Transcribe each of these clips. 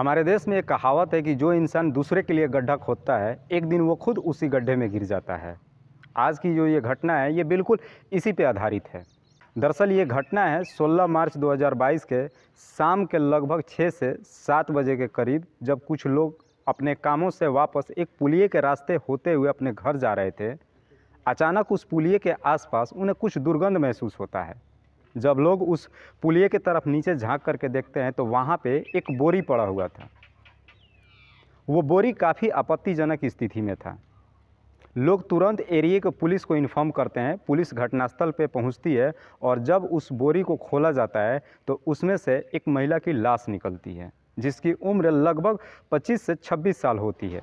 हमारे देश में एक कहावत है कि जो इंसान दूसरे के लिए गड्ढा खोदता है एक दिन वो खुद उसी गड्ढे में गिर जाता है आज की जो ये घटना है ये बिल्कुल इसी पे आधारित है दरअसल ये घटना है 16 मार्च 2022 के शाम के लगभग 6 से 7 बजे के करीब जब कुछ लोग अपने कामों से वापस एक पुलिए के रास्ते होते हुए अपने घर जा रहे थे अचानक उस पुलिए के आसपास उन्हें कुछ दुर्गंध महसूस होता है जब लोग उस पुलिये के तरफ नीचे झांक करके देखते हैं तो वहाँ पे एक बोरी पड़ा हुआ था वो बोरी काफ़ी आपत्तिजनक स्थिति में था लोग तुरंत एरिए के पुलिस को इन्फॉर्म करते हैं पुलिस घटनास्थल पे पहुँचती है और जब उस बोरी को खोला जाता है तो उसमें से एक महिला की लाश निकलती है जिसकी उम्र लगभग पच्चीस से छब्बीस साल होती है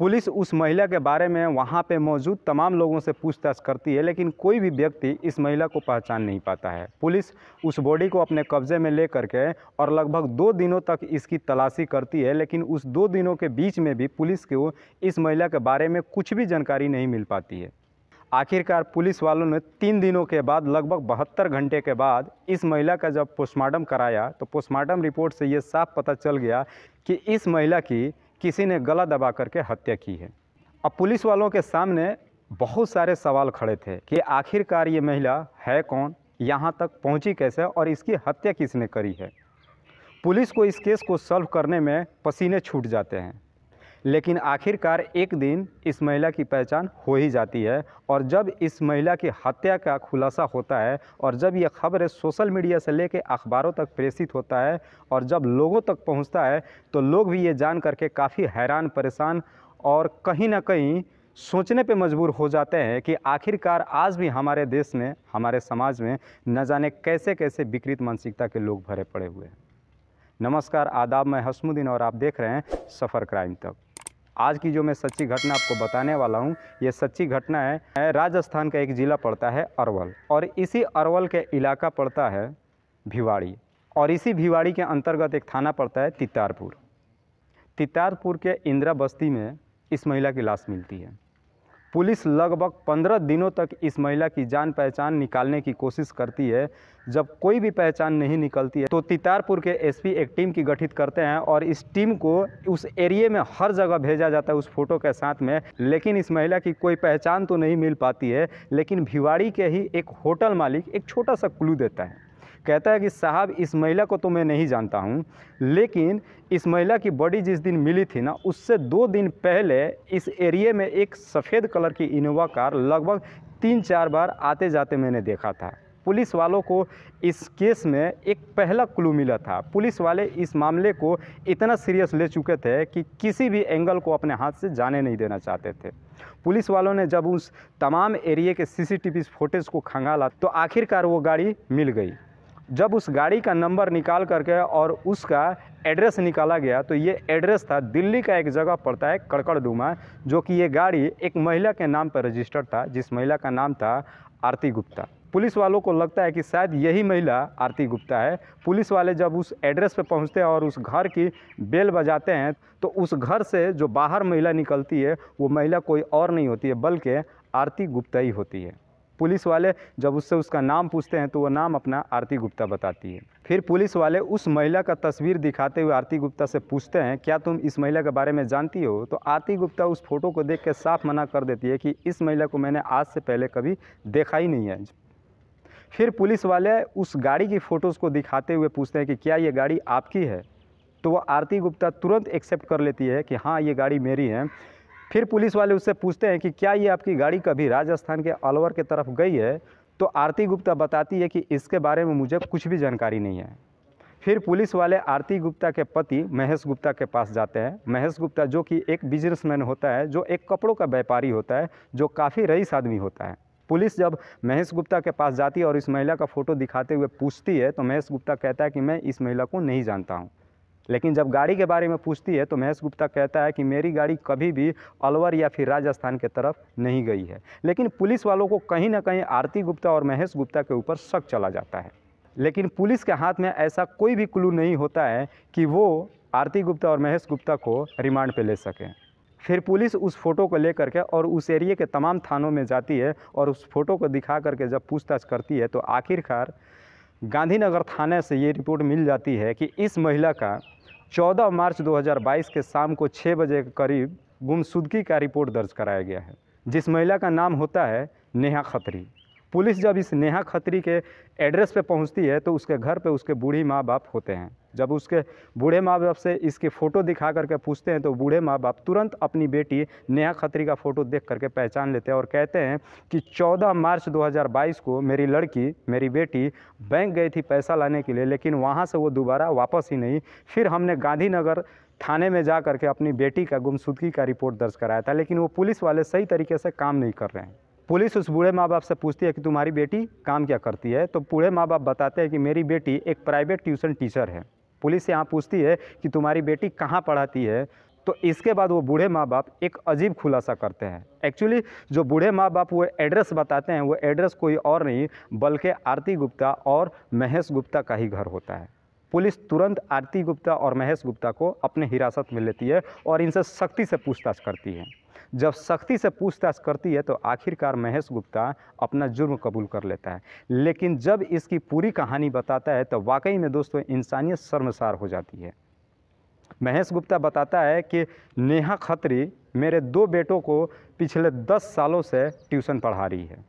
पुलिस उस महिला के बारे में वहाँ पे मौजूद तमाम लोगों से पूछताछ करती है लेकिन कोई भी व्यक्ति इस महिला को पहचान नहीं पाता है पुलिस उस बॉडी को अपने कब्जे में ले करके और लगभग दो दिनों तक इसकी तलाशी करती है लेकिन उस दो दिनों के बीच में भी पुलिस को इस महिला के बारे में कुछ भी जानकारी नहीं मिल पाती है आखिरकार पुलिस वालों ने तीन दिनों के बाद लगभग बहत्तर घंटे के बाद इस महिला का जब पोस्टमार्टम कराया तो पोस्टमार्टम रिपोर्ट से ये साफ पता चल गया कि इस महिला की किसी ने गला दबा करके हत्या की है अब पुलिस वालों के सामने बहुत सारे सवाल खड़े थे कि आखिरकार ये महिला है कौन यहाँ तक पहुँची कैसे और इसकी हत्या किसने करी है पुलिस को इस केस को सॉल्व करने में पसीने छूट जाते हैं लेकिन आखिरकार एक दिन इस महिला की पहचान हो ही जाती है और जब इस महिला की हत्या का खुलासा होता है और जब यह खबर सोशल मीडिया से लेकर अखबारों तक प्रेषित होता है और जब लोगों तक पहुंचता है तो लोग भी ये जान करके काफ़ी हैरान परेशान और कहीं ना कहीं सोचने पे मजबूर हो जाते हैं कि आखिरकार आज भी हमारे देश में हमारे समाज में न जाने कैसे कैसे विकृत मानसिकता के लोग भरे पड़े हुए हैं नमस्कार आदाब मैं हसमुद्दीन और आप देख रहे हैं सफ़र क्राइम तक आज की जो मैं सच्ची घटना आपको बताने वाला हूँ ये सच्ची घटना है राजस्थान का एक ज़िला पड़ता है अरवल और इसी अरवल के इलाका पड़ता है भिवाड़ी और इसी भिवाड़ी के अंतर्गत एक थाना पड़ता है तितारपुर तितारपुर के इंदिरा बस्ती में इस महिला की लाश मिलती है पुलिस लगभग पंद्रह दिनों तक इस महिला की जान पहचान निकालने की कोशिश करती है जब कोई भी पहचान नहीं निकलती है तो तितारपुर के एसपी एक टीम की गठित करते हैं और इस टीम को उस एरिए में हर जगह भेजा जाता है उस फोटो के साथ में लेकिन इस महिला की कोई पहचान तो नहीं मिल पाती है लेकिन भिवाड़ी के ही एक होटल मालिक एक छोटा सा क्लू देता है कहता है कि साहब इस महिला को तो मैं नहीं जानता हूँ लेकिन इस महिला की बॉडी जिस दिन मिली थी ना उससे दो दिन पहले इस एरिए में एक सफ़ेद कलर की इनोवा कार लगभग तीन चार बार आते जाते मैंने देखा था पुलिस वालों को इस केस में एक पहला क्लू मिला था पुलिस वाले इस मामले को इतना सीरियस ले चुके थे कि किसी भी एंगल को अपने हाथ से जाने नहीं देना चाहते थे पुलिस वालों ने जब उस तमाम एरिए के सीसीटीवी फुटेज को खंगाला तो आखिरकार वो गाड़ी मिल गई जब उस गाड़ी का नंबर निकाल करके और उसका एड्रेस निकाला गया तो ये एड्रेस था दिल्ली का एक जगह पड़ता है कड़कड़डूमा जो कि ये गाड़ी एक महिला के नाम पर रजिस्टर्ड था जिस महिला का नाम था आरती गुप्ता पुलिस वालों को लगता है कि शायद यही महिला आरती गुप्ता है पुलिस वाले जब उस एड्रेस पर पहुंचते हैं और उस घर की बेल बजाते हैं तो उस घर से जो बाहर महिला निकलती है वो महिला कोई और नहीं होती है बल्कि आरती गुप्ता ही होती है पुलिस वाले जब उससे उसका नाम पूछते हैं तो वो नाम अपना आरती गुप्ता बताती है फिर पुलिस वाले उस महिला का तस्वीर दिखाते हुए आरती गुप्ता से पूछते हैं क्या तुम इस महिला के बारे में जानती हो तो आरती गुप्ता उस फोटो को देख के साफ मना कर देती है कि इस महिला को मैंने आज से पहले कभी देखा ही नहीं है फिर पुलिस वाले उस गाड़ी की फ़ोटोज़ को दिखाते हुए पूछते हैं कि क्या ये गाड़ी आपकी है तो वह आरती गुप्ता तुरंत एक्सेप्ट कर लेती है कि हाँ ये गाड़ी मेरी है फिर पुलिस वाले उससे पूछते हैं कि क्या ये आपकी गाड़ी कभी राजस्थान के अलवर के तरफ गई है तो आरती गुप्ता बताती है कि इसके बारे में मुझे कुछ भी जानकारी नहीं है फिर पुलिस वाले आरती गुप्ता के पति महेश गुप्ता के पास जाते हैं महेश गुप्ता जो कि एक बिजनेसमैन होता है जो एक कपड़ों का व्यापारी होता है जो काफ़ी रईस आदमी होता है पुलिस जब महेश गुप्ता के पास जाती है और इस महिला का फ़ोटो दिखाते हुए पूछती है तो महेश गुप्ता कहता है कि मैं इस महिला को नहीं जानता हूँ लेकिन जब गाड़ी के बारे में पूछती है तो महेश गुप्ता कहता है कि मेरी गाड़ी कभी भी अलवर या फिर राजस्थान के तरफ नहीं गई है लेकिन पुलिस वालों को कहीं ना कहीं आरती गुप्ता और महेश गुप्ता के ऊपर शक चला जाता है लेकिन पुलिस के हाथ में ऐसा कोई भी क्लू नहीं होता है कि वो आरती गुप्ता और महेश गुप्ता को रिमांड पर ले सकें फिर पुलिस उस फ़ोटो को लेकर के और उस एरिए के तमाम थानों में जाती है और उस फ़ोटो को दिखा करके जब पूछताछ करती है तो आखिरकार गांधीनगर थाने से ये रिपोर्ट मिल जाती है कि इस महिला का 14 मार्च 2022 के शाम को 6 बजे के करीब गुमशुदगी का रिपोर्ट दर्ज कराया गया है जिस महिला का नाम होता है नेहा खत्री पुलिस जब इस नेहा खत्री के एड्रेस पे पहुंचती है तो उसके घर पे उसके बूढ़ी माँ बाप होते हैं जब उसके बूढ़े माँ बाप से इसकी फ़ोटो दिखा करके पूछते हैं तो बूढ़े माँ बाप तुरंत अपनी बेटी नेहा खत्री का फ़ोटो देख करके पहचान लेते हैं और कहते हैं कि 14 मार्च 2022 को मेरी लड़की मेरी बेटी बैंक गई थी पैसा लाने के लिए लेकिन वहाँ से वो दोबारा वापस ही नहीं फिर हमने गांधीनगर थाने में जा करके अपनी बेटी का गुमशुदगी का रिपोर्ट दर्ज कराया था लेकिन वो पुलिस वाले सही तरीके से काम नहीं कर रहे हैं पुलिस उस बूढ़े माँ बाप से पूछती है कि तुम्हारी बेटी काम क्या करती है तो बूढ़े माँ बाप बताते हैं कि मेरी बेटी एक प्राइवेट ट्यूशन टीचर है पुलिस यहाँ पूछती है कि तुम्हारी बेटी कहाँ पढ़ाती है तो इसके बाद वो बूढ़े माँ बाप एक अजीब खुलासा करते हैं एक्चुअली जो बूढ़े माँ बाप वो एड्रेस बताते हैं वो एड्रेस कोई और नहीं बल्कि आरती गुप्ता और महेश गुप्ता का ही घर होता है पुलिस तुरंत आरती गुप्ता और महेश गुप्ता को अपने हिरासत में लेती है और इनसे सख्ती से पूछताछ करती है जब सख्ती से पूछताछ करती है तो आखिरकार महेश गुप्ता अपना जुर्म कबूल कर लेता है लेकिन जब इसकी पूरी कहानी बताता है तो वाकई में दोस्तों इंसानियत शर्मसार हो जाती है महेश गुप्ता बताता है कि नेहा खत्री मेरे दो बेटों को पिछले दस सालों से ट्यूशन पढ़ा रही है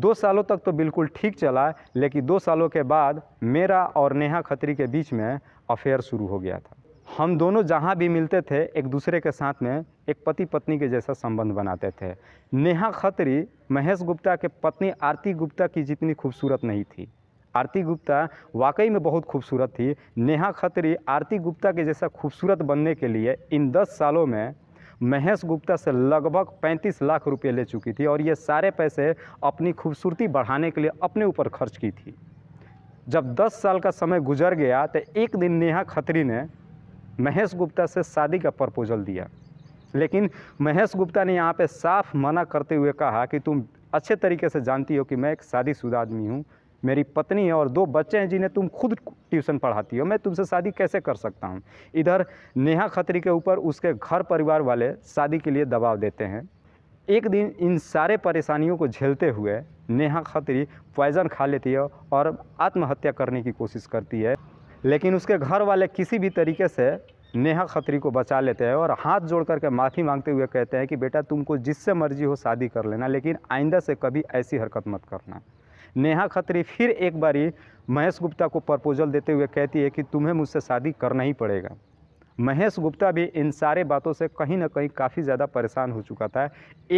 दो सालों तक तो बिल्कुल ठीक चला लेकिन दो सालों के बाद मेरा और नेहा खत्री के बीच में अफेयर शुरू हो गया था हम दोनों जहाँ भी मिलते थे एक दूसरे के साथ में एक पति पत्नी के जैसा संबंध बनाते थे नेहा खत्री महेश गुप्ता के पत्नी आरती गुप्ता की जितनी खूबसूरत नहीं थी आरती गुप्ता वाकई में बहुत खूबसूरत थी नेहा खत्री आरती गुप्ता के जैसा खूबसूरत बनने के लिए इन दस सालों में महेश गुप्ता से लगभग 35 लाख रुपए ले चुकी थी और ये सारे पैसे अपनी खूबसूरती बढ़ाने के लिए अपने ऊपर खर्च की थी जब 10 साल का समय गुजर गया तो एक दिन नेहा खत्री ने महेश गुप्ता से शादी का प्रपोजल दिया लेकिन महेश गुप्ता ने यहाँ पे साफ मना करते हुए कहा कि तुम अच्छे तरीके से जानती हो कि मैं एक शादीशुदा आदमी हूँ मेरी पत्नी है और दो बच्चे हैं जिन्हें तुम खुद ट्यूशन पढ़ाती हो मैं तुमसे शादी कैसे कर सकता हूँ इधर नेहा खत्री के ऊपर उसके घर परिवार वाले शादी के लिए दबाव देते हैं एक दिन इन सारे परेशानियों को झेलते हुए नेहा खत्री पॉइजन खा लेती है और आत्महत्या करने की कोशिश करती है लेकिन उसके घर वाले किसी भी तरीके से नेहा खत्री को बचा लेते हैं और हाथ जोड़ करके माफ़ी मांगते हुए कहते हैं कि बेटा तुमको जिससे मर्जी हो शादी कर लेना लेकिन आइंदा से कभी ऐसी हरकत मत करना नेहा खत्री फिर एक बारी महेश गुप्ता को प्रपोजल देते हुए कहती है कि तुम्हें मुझसे शादी करना ही पड़ेगा महेश गुप्ता भी इन सारे बातों से कहीं ना कहीं काफ़ी ज़्यादा परेशान हो चुका था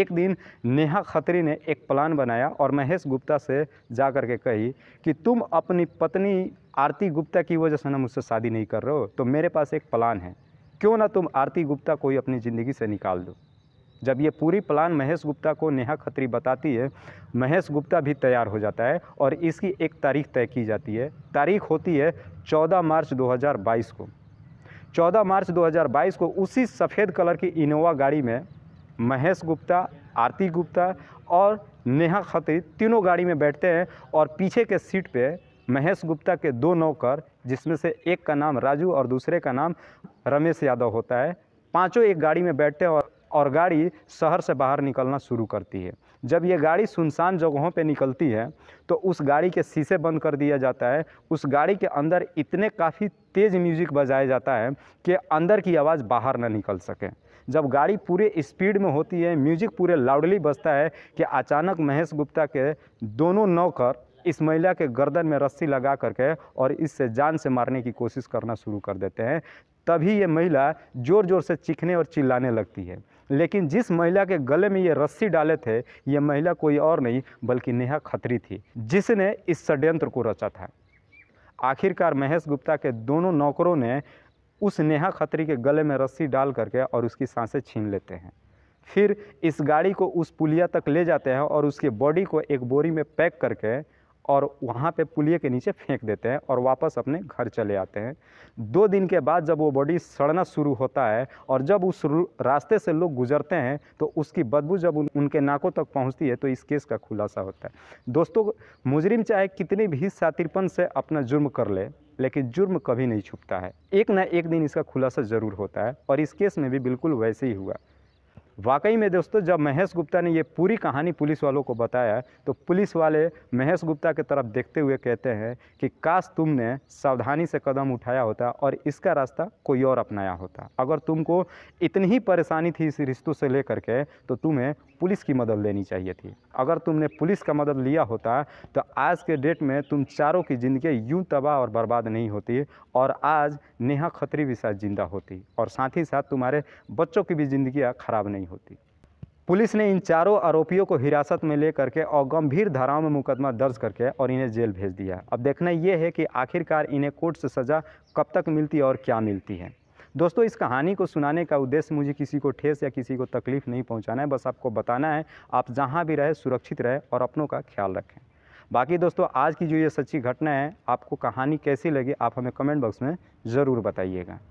एक दिन नेहा खत्री ने एक प्लान बनाया और महेश गुप्ता से जा कर के कही कि तुम अपनी पत्नी आरती गुप्ता की वजह से ना मुझसे शादी नहीं कर रहे हो तो मेरे पास एक प्लान है क्यों ना तुम आरती गुप्ता को ही अपनी ज़िंदगी से निकाल दो जब ये पूरी प्लान महेश गुप्ता को नेहा खत्री बताती है महेश गुप्ता भी तैयार हो जाता है और इसकी एक तारीख तय की जाती है तारीख होती है 14 मार्च 2022 को 14 मार्च 2022 को उसी सफ़ेद कलर की इनोवा गाड़ी में महेश गुप्ता आरती गुप्ता और नेहा खत्री तीनों गाड़ी में बैठते हैं और पीछे के सीट पे महेश गुप्ता के दो नौकर जिसमें से एक का नाम राजू और दूसरे का नाम रमेश यादव होता है पाँचों एक गाड़ी में बैठे और और गाड़ी शहर से बाहर निकलना शुरू करती है जब ये गाड़ी सुनसान जगहों पे निकलती है तो उस गाड़ी के शीशे बंद कर दिया जाता है उस गाड़ी के अंदर इतने काफ़ी तेज़ म्यूज़िक बजाया जाता है कि अंदर की आवाज़ बाहर ना निकल सके जब गाड़ी पूरे स्पीड में होती है म्यूज़िक पूरे लाउडली बजता है कि अचानक महेश गुप्ता के दोनों नौकर इस महिला के गर्दन में रस्सी लगा करके और इससे जान से मारने की कोशिश करना शुरू कर देते हैं तभी ये महिला ज़ोर ज़ोर से चीखने और चिल्लाने लगती है लेकिन जिस महिला के गले में ये रस्सी डाले थे ये महिला कोई और नहीं बल्कि नेहा खत्री थी जिसने इस षड्यंत्र को रचा था आखिरकार महेश गुप्ता के दोनों नौकरों ने उस नेहा खत्री के गले में रस्सी डाल करके और उसकी सांसें छीन लेते हैं फिर इस गाड़ी को उस पुलिया तक ले जाते हैं और उसके बॉडी को एक बोरी में पैक करके और वहाँ पे पुलिये के नीचे फेंक देते हैं और वापस अपने घर चले आते हैं दो दिन के बाद जब वो बॉडी सड़ना शुरू होता है और जब उस रास्ते से लोग गुजरते हैं तो उसकी बदबू जब उन, उनके नाकों तक पहुँचती है तो इस केस का खुलासा होता है दोस्तों मुजरिम चाहे कितने भी सातिरपन से अपना जुर्म कर ले लेकिन जुर्म कभी नहीं छुपता है एक ना एक दिन इसका खुलासा ज़रूर होता है और इस केस में भी बिल्कुल वैसे ही हुआ वाकई में दोस्तों जब महेश गुप्ता ने ये पूरी कहानी पुलिस वालों को बताया तो पुलिस वाले महेश गुप्ता की तरफ देखते हुए कहते हैं कि काश तुमने सावधानी से कदम उठाया होता और इसका रास्ता कोई और अपनाया होता अगर तुमको इतनी ही परेशानी थी इस रिश्तों से लेकर के तो तुम्हें पुलिस की मदद लेनी चाहिए थी अगर तुमने पुलिस का मदद लिया होता तो आज के डेट में तुम चारों की ज़िंदगी यूँ तबाह और बर्बाद नहीं होती और आज नेहा खत्री भी साथ ज़िंदा होती और साथ ही साथ तुम्हारे बच्चों की भी ज़िंदगी ख़राब नहीं होती पुलिस ने इन चारों आरोपियों को हिरासत में ले करके और गंभीर धाराओं में मुकदमा दर्ज करके और इन्हें जेल भेज दिया अब देखना यह है कि आखिरकार इन्हें कोर्ट से सज़ा कब तक मिलती है और क्या मिलती है दोस्तों इस कहानी को सुनाने का उद्देश्य मुझे किसी को ठेस या किसी को तकलीफ़ नहीं पहुँचाना है बस आपको बताना है आप जहाँ भी रहें सुरक्षित रहें और अपनों का ख्याल रखें बाकी दोस्तों आज की जो ये सच्ची घटना है आपको कहानी कैसी लगी आप हमें कमेंट बॉक्स में ज़रूर बताइएगा